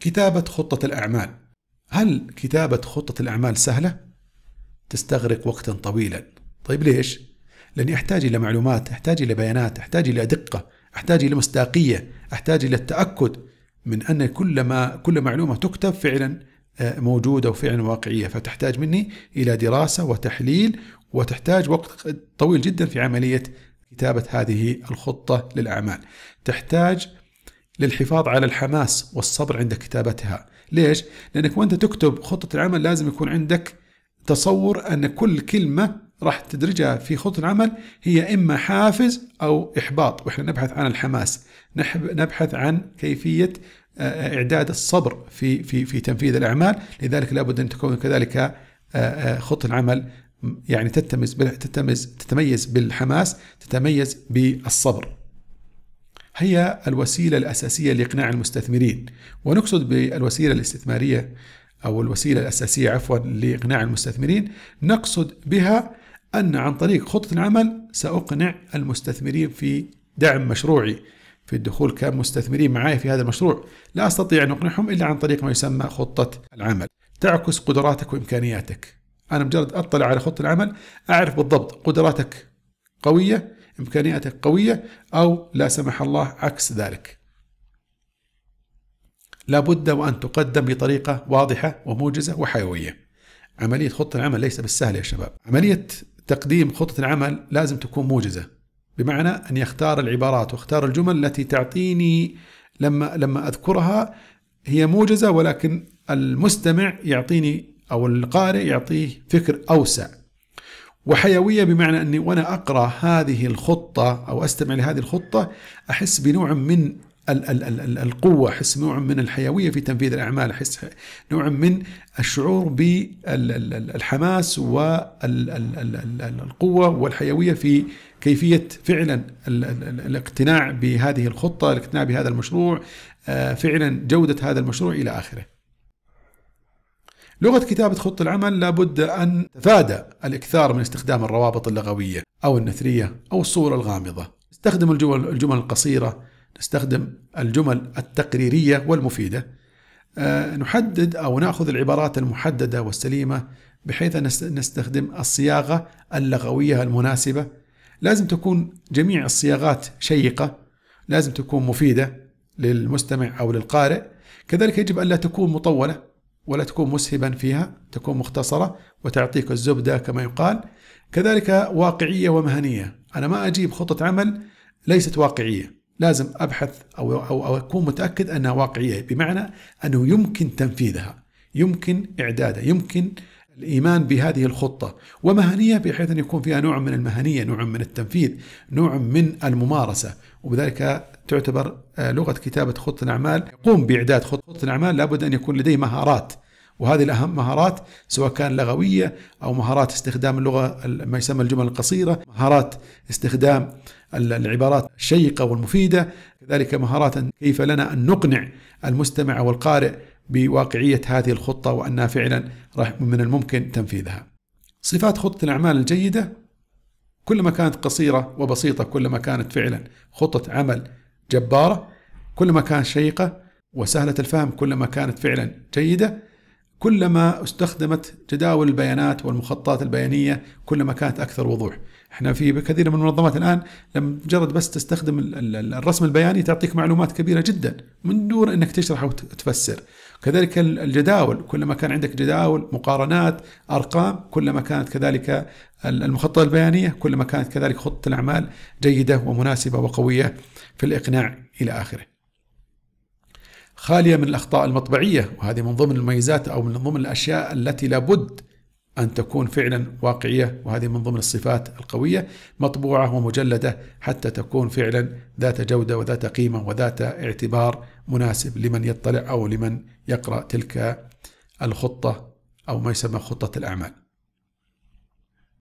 كتابة خطة الأعمال هل كتابة خطة الأعمال سهلة؟ تستغرق وقتا طويلا طيب ليش؟ لأني أحتاج إلى معلومات أحتاج إلى بيانات أحتاج إلى دقة أحتاج إلى مصداقية أحتاج إلى التأكد من أن كل, ما كل معلومة تكتب فعلا آه، موجودة وفعلا واقعية فتحتاج مني إلى دراسة وتحليل وتحتاج وقت طويل جدا في عملية كتابة هذه الخطة للأعمال تحتاج للحفاظ على الحماس والصبر عند كتابتها ليش؟ لأنك وأنت تكتب خطة العمل لازم يكون عندك تصور أن كل كلمة راح تدرجها في خطة العمل هي إما حافز أو إحباط وإحنا نبحث عن الحماس نحب نبحث عن كيفية آه، إعداد الصبر في, في, في تنفيذ الأعمال لذلك لابد أن تكون كذلك آه، آه، خطة العمل يعني تتمز تتمز تتميز بالحماس تتميز بالصبر هي الوسيلة الأساسية لإقناع المستثمرين ونقصد بالوسيلة الاستثمارية أو الوسيلة الأساسية عفوا لإقناع المستثمرين نقصد بها أن عن طريق خطة العمل سأقنع المستثمرين في دعم مشروعي في الدخول كمستثمرين معي في هذا المشروع لا أستطيع أن أقنعهم إلا عن طريق ما يسمى خطة العمل تعكس قدراتك وإمكانياتك أنا مجرد أطلع على خطة العمل أعرف بالضبط قدراتك قوية إمكانياتك قوية أو لا سمح الله عكس ذلك لابد وأن تقدم بطريقة واضحة وموجزة وحيوية عملية خطة العمل ليس بالسهل يا شباب عملية تقديم خطة العمل لازم تكون موجزة بمعنى أن يختار العبارات واختار الجمل التي تعطيني لما لما أذكرها هي موجزة ولكن المستمع يعطيني أو القارئ يعطيه فكر أوسع وحيويه بمعنى اني وانا اقرا هذه الخطه او استمع لهذه الخطه احس بنوع من القوه، احس نوع من الحيويه في تنفيذ الاعمال، احس نوع من الشعور بالحماس والقوه والحيويه في كيفيه فعلا الاقتناع بهذه الخطه، الاقتناع بهذا المشروع، آه، فعلا جوده هذا المشروع الى اخره. لغة كتابة خط العمل لابد أن تفادى الإكثار من استخدام الروابط اللغوية أو النثرية أو الصور الغامضة نستخدم الجمل, الجمل القصيرة نستخدم الجمل التقريرية والمفيدة أه نحدد أو نأخذ العبارات المحددة والسليمة بحيث نستخدم الصياغة اللغوية المناسبة لازم تكون جميع الصياغات شيقة لازم تكون مفيدة للمستمع أو للقارئ كذلك يجب ألا تكون مطولة ولا تكون مسهبا فيها تكون مختصرة وتعطيك الزبدة كما يقال كذلك واقعية ومهنية أنا ما أجيب خطة عمل ليست واقعية لازم أبحث أو, أو, أو أكون متأكد أنها واقعية بمعنى أنه يمكن تنفيذها يمكن إعدادها يمكن الإيمان بهذه الخطة ومهنية بحيث أن يكون فيها نوع من المهنية نوع من التنفيذ نوع من الممارسة وبذلك تعتبر آه، لغة كتابة خطة الأعمال يقوم بإعداد خطة الأعمال لابد أن يكون لديه مهارات وهذه الأهم مهارات سواء كان لغوية أو مهارات استخدام اللغة ما يسمى الجمل القصيرة مهارات استخدام العبارات الشيقة والمفيدة كذلك مهارات كيف لنا أن نقنع المستمع والقارئ بواقعية هذه الخطة وأنها فعلا راح من الممكن تنفيذها صفات خطة الأعمال الجيدة كلما كانت قصيرة وبسيطة كلما كانت فعلا خطة عمل جبارة كلما كانت شيقة وسهلة الفهم كلما كانت فعلا جيدة كلما استخدمت جداول البيانات والمخططات البيانية كلما كانت أكثر وضوح احنا في كثير من المنظمات الآن لم مجرد بس تستخدم الرسم البياني تعطيك معلومات كبيرة جدا من دون أنك تشرح وتفسر كذلك الجداول كلما كان عندك جداول مقارنات أرقام كلما كانت كذلك المخطط البيانية كلما كانت كذلك خطة الأعمال جيدة ومناسبة وقوية في الإقناع إلى آخره خالية من الأخطاء المطبعية وهذه من ضمن المميزات أو من ضمن الأشياء التي لابد أن تكون فعلا واقعية وهذه من ضمن الصفات القوية مطبوعة ومجلدة حتى تكون فعلا ذات جودة وذات قيمة وذات اعتبار مناسب لمن يطلع أو لمن يقرأ تلك الخطة أو ما يسمى خطة الأعمال